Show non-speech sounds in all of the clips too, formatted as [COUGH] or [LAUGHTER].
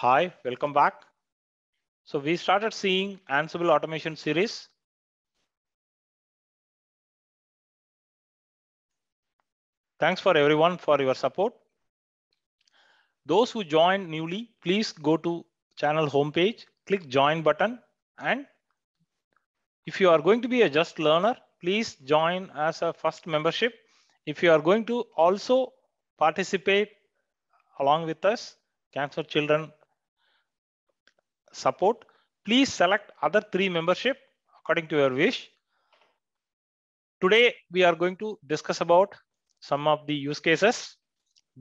Hi, welcome back. So we started seeing Ansible automation series. Thanks for everyone for your support. Those who joined newly, please go to channel homepage, click join button. And if you are going to be a just learner, please join as a first membership. If you are going to also participate along with us, Cancer Children support, please select other three membership according to your wish. Today, we are going to discuss about some of the use cases.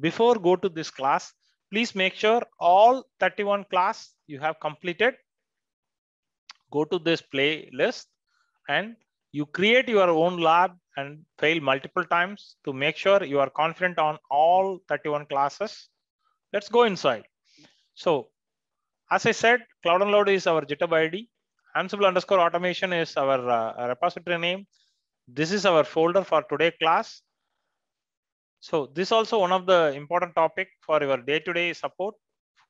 Before go to this class, please make sure all 31 class you have completed. Go to this playlist and you create your own lab and fail multiple times to make sure you are confident on all 31 classes. Let's go inside. So as I said, Cloud and Load is our GitHub ID. Ansible underscore automation is our uh, repository name. This is our folder for today class. So this also one of the important topic for your day-to-day -day support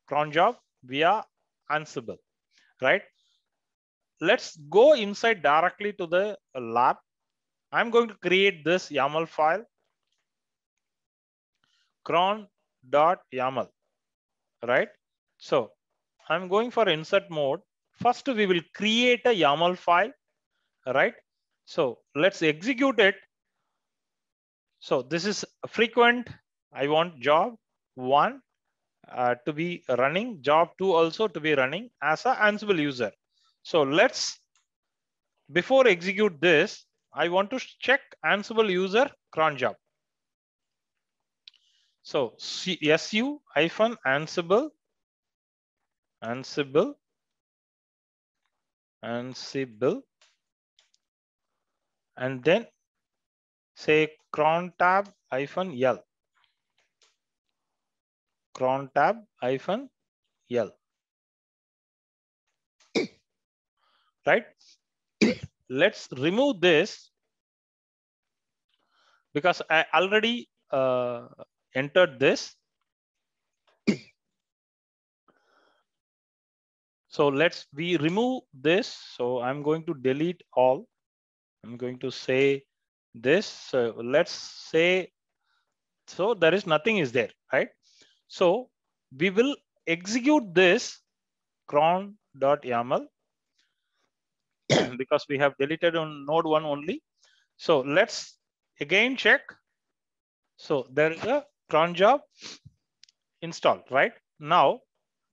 cron job via Ansible, right? Let's go inside directly to the lab. I'm going to create this YAML file, cron.yaml, right? So I'm going for insert mode. First, we will create a YAML file, right? So let's execute it. So this is frequent. I want job one uh, to be running, job two also to be running as a Ansible user. So let's, before execute this, I want to check Ansible user cron job. So su-ansible Ansible, Ansible, and then say cron tab hyphen L, cron tab hyphen L, right? Let's remove this because I already uh, entered this So let's, we remove this. So I'm going to delete all. I'm going to say this. So let's say, so there is nothing is there, right? So we will execute this cron.yaml [CLEARS THROAT] because we have deleted on node one only. So let's again check. So there is a cron job installed, right? Now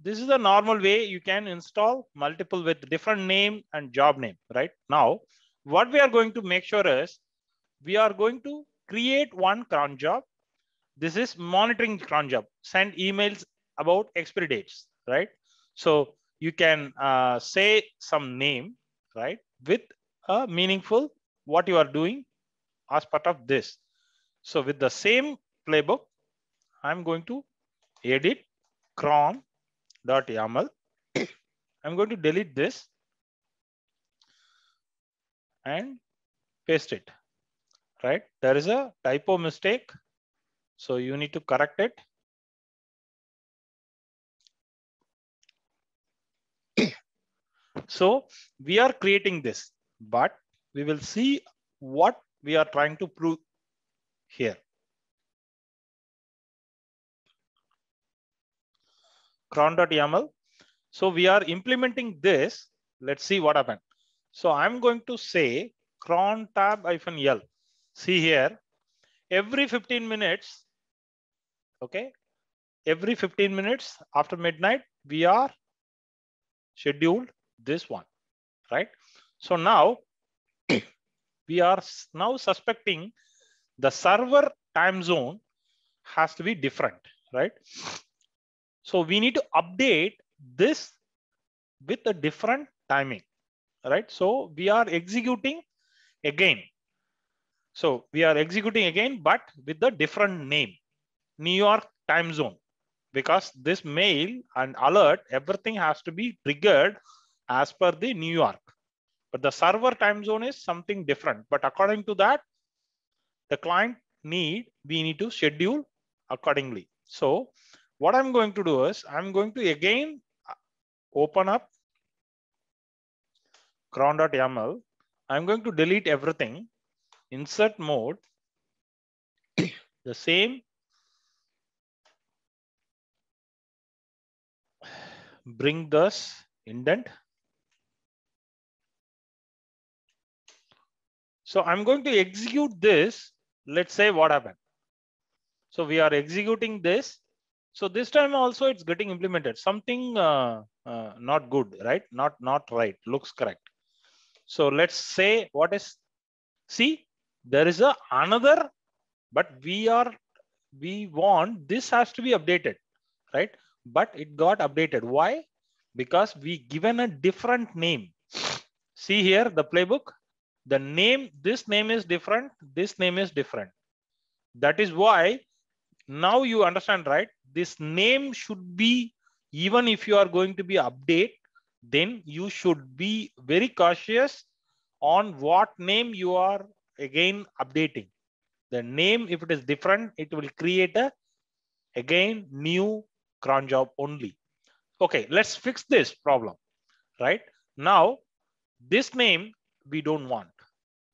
this is the normal way you can install multiple with different name and job name, right? Now, what we are going to make sure is we are going to create one cron job. This is monitoring cron job, send emails about expiry dates, right? So you can uh, say some name, right? With a meaningful what you are doing as part of this. So with the same playbook, I'm going to edit cron dot YAML. I'm going to delete this and paste it, right? There is a typo mistake. So you need to correct it. So we are creating this, but we will see what we are trying to prove here. cron.yaml. So we are implementing this. Let's see what happened. So I'm going to say cron tab hyphen L. See here, every 15 minutes, okay, every 15 minutes after midnight, we are scheduled this one, right? So now [CLEARS THROAT] we are now suspecting the server time zone has to be different, right? So we need to update this with a different timing, right? So we are executing again. So we are executing again, but with a different name, New York time zone, because this mail and alert, everything has to be triggered as per the New York. But the server time zone is something different. But according to that, the client need, we need to schedule accordingly. So what I'm going to do is I'm going to again uh, open up cron.yaml. I'm going to delete everything, insert mode, [COUGHS] the same [SIGHS] bring this indent. So I'm going to execute this. Let's say what happened. So we are executing this. So this time also it's getting implemented. Something uh, uh, not good, right? Not not right. Looks correct. So let's say what is see there is a another, but we are we want this has to be updated, right? But it got updated. Why? Because we given a different name. See here the playbook. The name this name is different. This name is different. That is why now you understand right this name should be, even if you are going to be update, then you should be very cautious on what name you are again updating. The name, if it is different, it will create a again new cron job only. Okay, let's fix this problem, right? Now, this name we don't want.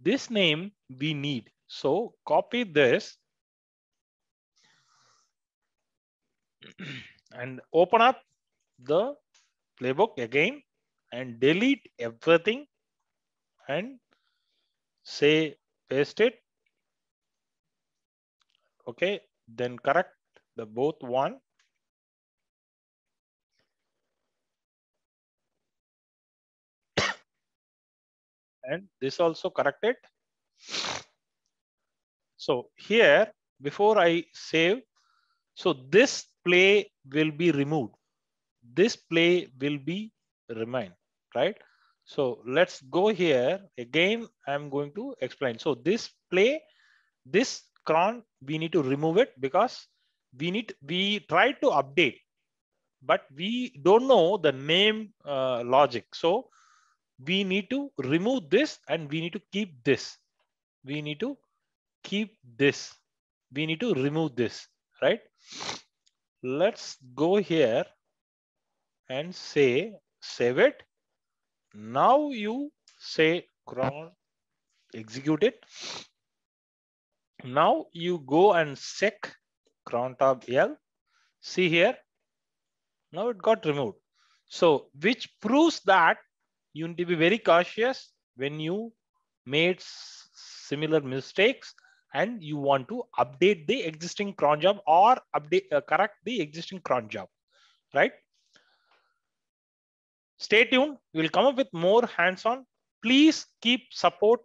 This name we need. So copy this [CLEARS THROAT] and open up the playbook again and delete everything and say paste it. Okay, then correct the both one. [COUGHS] and this also corrected. So here, before I save, so this play will be removed. This play will be remain, right? So let's go here again. I'm going to explain. So this play, this cron, we need to remove it because we need, we try to update, but we don't know the name uh, logic. So we need to remove this and we need to keep this. We need to keep this. We need to remove this, right? Let's go here and say save it. Now you say cron execute it. Now you go and check cron tab L. See here. Now it got removed. So which proves that you need to be very cautious when you made similar mistakes and you want to update the existing cron job or update uh, correct the existing cron job, right? Stay tuned. We will come up with more hands-on. Please keep support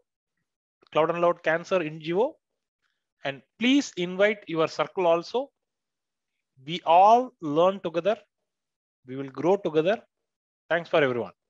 Cloud and Loud Cancer NGO and please invite your circle also. We all learn together. We will grow together. Thanks for everyone.